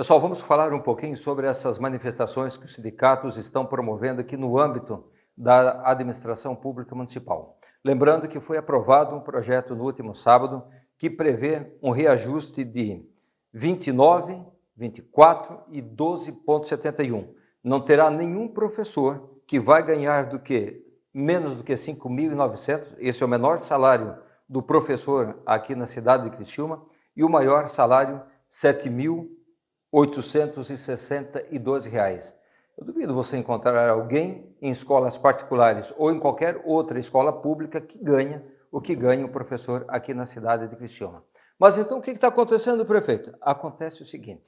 Pessoal, vamos falar um pouquinho sobre essas manifestações que os sindicatos estão promovendo aqui no âmbito da administração pública municipal. Lembrando que foi aprovado um projeto no último sábado que prevê um reajuste de 29, 24 e 12,71. Não terá nenhum professor que vai ganhar do que menos do que 5.900, esse é o menor salário do professor aqui na cidade de Criciúma, e o maior salário, 7.000 862 reais. Eu duvido você encontrar alguém em escolas particulares ou em qualquer outra escola pública que ganha o que ganha o professor aqui na cidade de Criciúma. Mas então o que está acontecendo, prefeito? Acontece o seguinte,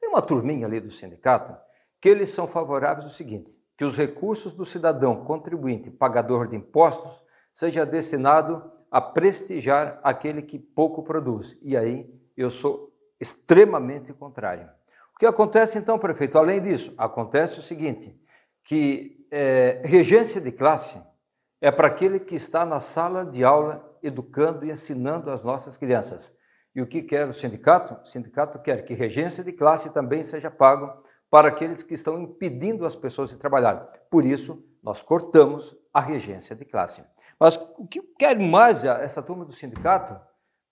tem uma turminha ali do sindicato que eles são favoráveis ao seguinte, que os recursos do cidadão contribuinte pagador de impostos seja destinado a prestigiar aquele que pouco produz. E aí eu sou extremamente contrário. O que acontece então, prefeito? Além disso, acontece o seguinte, que é, regência de classe é para aquele que está na sala de aula educando e ensinando as nossas crianças. E o que quer o sindicato? O sindicato quer que regência de classe também seja pago para aqueles que estão impedindo as pessoas de trabalhar. Por isso, nós cortamos a regência de classe. Mas o que quer mais essa turma do sindicato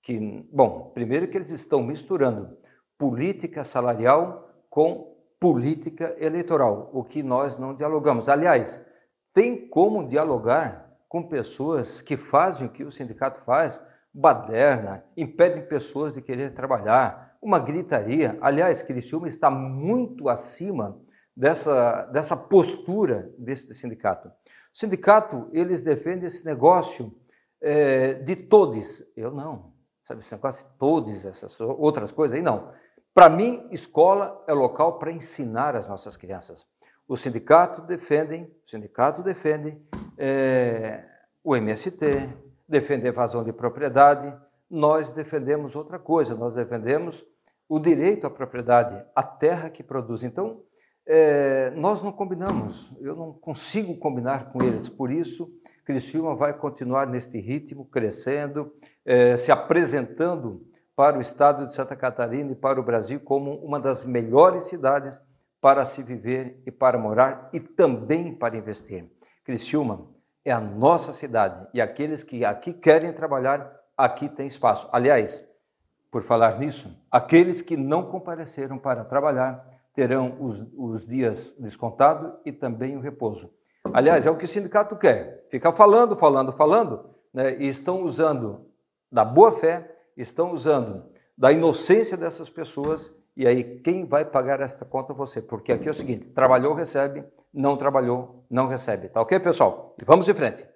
que, bom, primeiro que eles estão misturando política salarial com política eleitoral, o que nós não dialogamos. Aliás, tem como dialogar com pessoas que fazem o que o sindicato faz, baderna, impedem pessoas de querer trabalhar, uma gritaria. Aliás, Criciúma está muito acima dessa, dessa postura desse sindicato. O sindicato, eles defendem esse negócio é, de todos. Eu não. Sabe, são quase todas essas outras coisas aí, não. Para mim, escola é local para ensinar as nossas crianças. O sindicato defendem, o sindicato defende é, o MST, defende a evasão de propriedade. Nós defendemos outra coisa, nós defendemos o direito à propriedade, à terra que produz. Então, é, nós não combinamos, eu não consigo combinar com eles, por isso Criciúma vai continuar neste ritmo, crescendo, eh, se apresentando para o estado de Santa Catarina e para o Brasil como uma das melhores cidades para se viver e para morar e também para investir. Criciúma é a nossa cidade e aqueles que aqui querem trabalhar, aqui tem espaço. Aliás, por falar nisso, aqueles que não compareceram para trabalhar terão os, os dias descontados e também o repouso. Aliás, é o que o sindicato quer. Ficar falando, falando, falando, né? e estão usando da boa fé, estão usando da inocência dessas pessoas, e aí quem vai pagar esta conta é você. Porque aqui é o seguinte: trabalhou, recebe, não trabalhou, não recebe. Tá ok, pessoal? Vamos em frente.